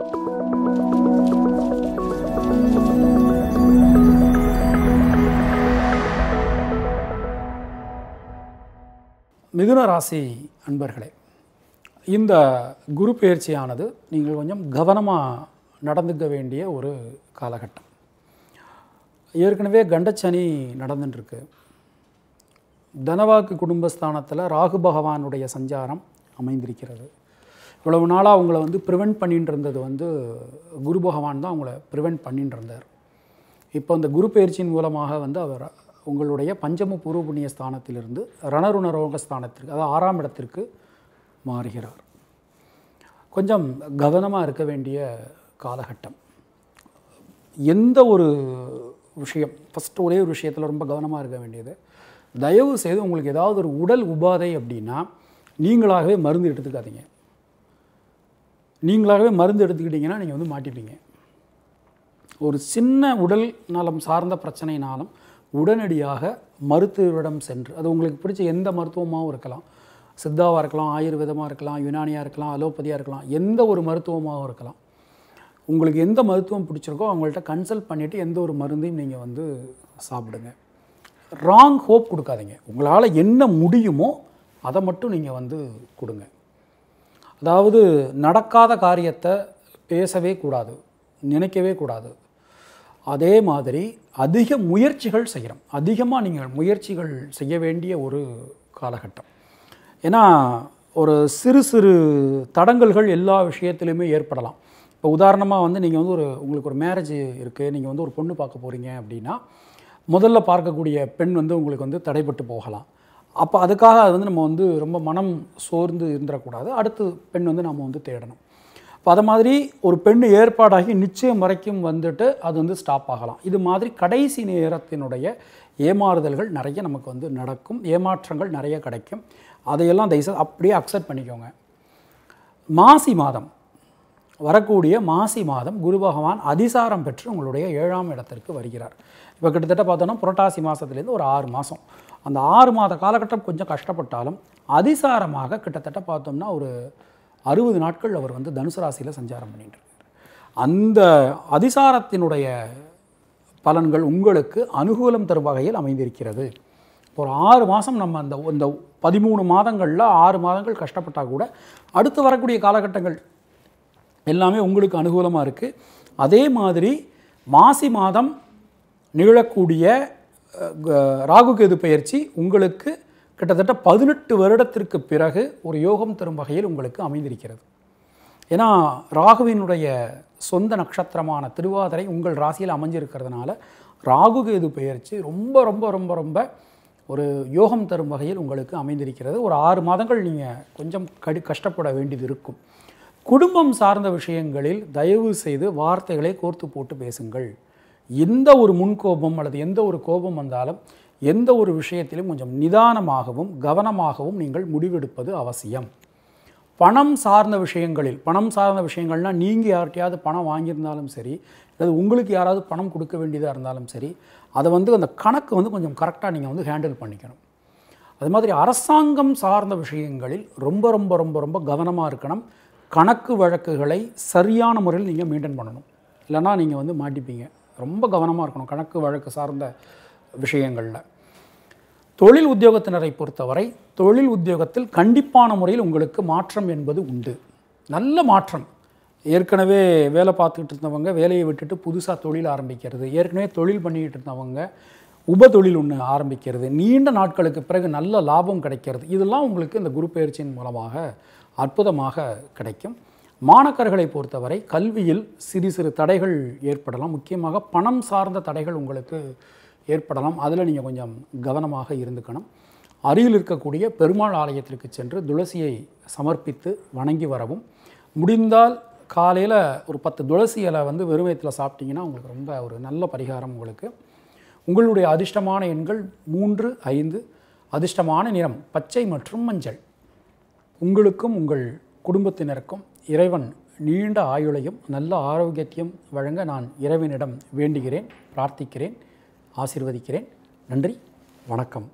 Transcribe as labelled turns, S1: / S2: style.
S1: மிதுன ராசி அன்பர்களே இந்த குரு பயிற்சியானது நீங்கள் கொஞ்சம் கவனமாக நடந்துக்க வேண்டிய ஒரு காலகட்டம் ஏற்கனவே கண்டச்சனி நடந்துட்டுருக்கு தனவாக்கு குடும்பஸ்தானத்தில் ராகு பகவானுடைய சஞ்சாரம் அமைந்திருக்கிறது இவ்வளவு நாளாக அவங்கள வந்து ப்ரிவெண்ட் பண்ணிட்டு இருந்தது வந்து குரு பகவான் தான் அவங்கள ப்ரிவெண்ட் பண்ணிட்டு இருந்தார் இப்போ அந்த குரு பயிற்சியின் மூலமாக வந்து அவர் உங்களுடைய பஞ்சம பூர்வ புண்ணிய ஸ்தானத்திலிருந்து ரணருணரோக ஸ்தானத்திற்கு அதாவது ஆறாம் இடத்திற்கு மாறுகிறார் கொஞ்சம் கவனமாக இருக்க வேண்டிய காலகட்டம் எந்த ஒரு விஷயம் ஃபஸ்ட்டு ஒரே ஒரு விஷயத்தில் ரொம்ப கவனமாக இருக்க வேண்டியது தயவு செய்து உங்களுக்கு ஏதாவது ஒரு உடல் உபாதை அப்படின்னா நீங்களாகவே மருந்து எடுத்துக்காதீங்க நீங்களாகவே மருந்து எடுத்துக்கிட்டிங்கன்னா நீங்கள் வந்து மாட்டிப்பீங்க ஒரு சின்ன உடல் நலம் சார்ந்த பிரச்சனைனாலும் உடனடியாக மருத்துவரிடம் சென்று அது உங்களுக்கு பிடிச்ச எந்த மருத்துவமாகவும் இருக்கலாம் சித்தாவாக இருக்கலாம் ஆயுர்வேதமாக இருக்கலாம் யுனானியாக இருக்கலாம் அலோபதியாக இருக்கலாம் எந்த ஒரு மருத்துவமாகவும் இருக்கலாம் உங்களுக்கு எந்த மருத்துவம் பிடிச்சிருக்கோ அவங்கள்ட்ட கன்சல்ட் பண்ணிவிட்டு எந்த ஒரு மருந்தையும் நீங்கள் வந்து சாப்பிடுங்க ராங் ஹோப் கொடுக்காதீங்க உங்களால் என்ன முடியுமோ அதை மட்டும் நீங்கள் வந்து கொடுங்க அதாவது நடக்காத காரியத்தை பேசவே கூடாது நினைக்கவே கூடாது அதே மாதிரி அதிக முயற்சிகள் செய்கிறோம் அதிகமாக நீங்கள் முயற்சிகள் செய்ய வேண்டிய ஒரு காலகட்டம் ஏன்னா ஒரு சிறு சிறு தடங்கல்கள் எல்லா விஷயத்துலையுமே ஏற்படலாம் இப்போ உதாரணமாக வந்து நீங்கள் வந்து ஒரு உங்களுக்கு ஒரு மேரேஜ் இருக்குது நீங்கள் வந்து ஒரு பொண்ணு பார்க்க போகிறீங்க அப்படின்னா முதல்ல பார்க்கக்கூடிய பெண் வந்து உங்களுக்கு வந்து தடைப்பட்டு போகலாம் அப்போ அதுக்காக அது வந்து நம்ம வந்து ரொம்ப மனம் சோர்ந்து இருந்துடக்கூடாது அடுத்து பெண் வந்து நம்ம வந்து தேடணும் இப்போ அதை மாதிரி ஒரு பெண் ஏற்பாடாகி நிச்சயம் வரைக்கும் வந்துட்டு அது வந்து ஸ்டாப் ஆகலாம் இது மாதிரி கடைசி நேரத்தினுடைய ஏமாறுதல்கள் நிறைய நமக்கு வந்து நடக்கும் ஏமாற்றங்கள் நிறைய கிடைக்கும் அதையெல்லாம் தயவுசெய்து அப்படியே அக்செப்ட் பண்ணிக்கோங்க மாசி மாதம் வரக்கூடிய மாசி மாதம் குரு பகவான் அதிசாரம் பெற்று உங்களுடைய ஏழாம் இடத்திற்கு வருகிறார் இப்போ கிட்டத்தட்ட பார்த்தோன்னா புரட்டாசி மாதத்துலேருந்து ஒரு ஆறு மாதம் அந்த ஆறு மாத காலகட்டம் கொஞ்சம் கஷ்டப்பட்டாலும் அதிசாரமாக கிட்டத்தட்ட பார்த்தோம்னா ஒரு அறுபது நாட்கள் அவர் வந்து தனுசு ராசியில் சஞ்சாரம் பண்ணிட்டு இருக்கார் அந்த அதிசாரத்தினுடைய பலன்கள் உங்களுக்கு அனுகூலம் தரும் வகையில் அமைந்திருக்கிறது ஒரு ஆறு மாதம் நம்ம அந்த இந்த பதிமூணு மாதங்களில் ஆறு மாதங்கள் கஷ்டப்பட்டால் கூட அடுத்து வரக்கூடிய காலகட்டங்கள் எல்லாமே உங்களுக்கு அனுகூலமாக இருக்குது அதே மாதிரி மாசி மாதம் நிகழக்கூடிய ராகுகேது பயிற்சி உங்களுக்கு கிட்டத்தட்ட பதினெட்டு வருடத்திற்கு பிறகு ஒரு யோகம் தரும் வகையில் உங்களுக்கு அமைந்திருக்கிறது ஏன்னா ராகுவினுடைய சொந்த நட்சத்திரமான திருவாதிரை உங்கள் ராசியில் அமைஞ்சிருக்கிறதுனால ராகுகேது பெயர்ச்சி ரொம்ப ரொம்ப ரொம்ப ரொம்ப ஒரு யோகம் தரும் வகையில் உங்களுக்கு அமைந்திருக்கிறது ஒரு ஆறு மாதங்கள் நீங்கள் கொஞ்சம் கடி கஷ்டப்பட வேண்டியது இருக்கும் குடும்பம் சார்ந்த விஷயங்களில் தயவு செய்து வார்த்தைகளை கோர்த்து போட்டு பேசுங்கள் எந்த ஒரு முன்கோபம் அல்லது எந்த ஒரு கோபம் வந்தாலும் எந்த ஒரு விஷயத்திலும் கொஞ்சம் நிதானமாகவும் கவனமாகவும் நீங்கள் முடிவெடுப்பது அவசியம் பணம் சார்ந்த விஷயங்களில் பணம் சார்ந்த விஷயங்கள்னால் நீங்கள் யார்கிட்டையாவது பணம் வாங்கியிருந்தாலும் சரி அல்லது உங்களுக்கு யாராவது பணம் கொடுக்க வேண்டியதாக இருந்தாலும் சரி அதை வந்து அந்த கணக்கு வந்து கொஞ்சம் கரெக்டாக நீங்கள் வந்து ஹேண்டில் பண்ணிக்கணும் அது மாதிரி அரசாங்கம் சார்ந்த விஷயங்களில் ரொம்ப ரொம்ப ரொம்ப ரொம்ப கவனமாக இருக்கணும் கணக்கு வழக்குகளை சரியான முறையில் நீங்கள் மெயின்டைன் பண்ணணும் இல்லைனா நீங்கள் வந்து மாட்டிப்பீங்க ரொம்ப கவனமாக இருக்கணும் கணக்கு வழக்கு சார்ந்த விஷயங்களில் தொழில் உத்தியோகத்தினரை பொறுத்தவரை தொழில் உத்தியோகத்தில் கண்டிப்பான முறையில் உங்களுக்கு மாற்றம் என்பது உண்டு நல்ல மாற்றம் ஏற்கனவே வேலை பார்த்துக்கிட்டு இருந்தவங்க வேலையை விட்டுட்டு புதுசாக தொழில் ஆரம்பிக்கிறது ஏற்கனவே தொழில் பண்ணிக்கிட்டு இருந்தவங்க உப தொழில் ஒன்று ஆரம்பிக்கிறது நீண்ட நாட்களுக்கு பிறகு நல்ல லாபம் கிடைக்கிறது இதெல்லாம் உங்களுக்கு இந்த குரு பயிற்சியின் மூலமாக அற்புதமாக கிடைக்கும் மாணக்கர்களை பொறுத்தவரை கல்வியில் சிறு சிறு தடைகள் ஏற்படலாம் முக்கியமாக பணம் சார்ந்த தடைகள் உங்களுக்கு ஏற்படலாம் அதில் நீங்கள் கொஞ்சம் கவனமாக இருந்துக்கணும் அருகில் இருக்கக்கூடிய பெருமாள் ஆலயத்திற்கு சென்று துளசியை சமர்ப்பித்து வணங்கி வரவும் முடிந்தால் காலையில் ஒரு பத்து துளசி இலை வந்து வெறுமயத்தில் சாப்பிட்டிங்கன்னா உங்களுக்கு ரொம்ப ஒரு நல்ல பரிகாரம் உங்களுக்கு உங்களுடைய அதிர்ஷ்டமான எண்கள் மூன்று ஐந்து அதிர்ஷ்டமான நிறம் பச்சை மற்றும் மஞ்சள் உங்களுக்கும் உங்கள் குடும்பத்தினருக்கும் இறைவன் நீண்ட ஆயுளையும் நல்ல ஆரோக்கியத்தையும் வழங்க நான் இறைவனிடம் வேண்டுகிறேன் பிரார்த்திக்கிறேன் ஆசிர்வதிக்கிறேன் நன்றி வணக்கம்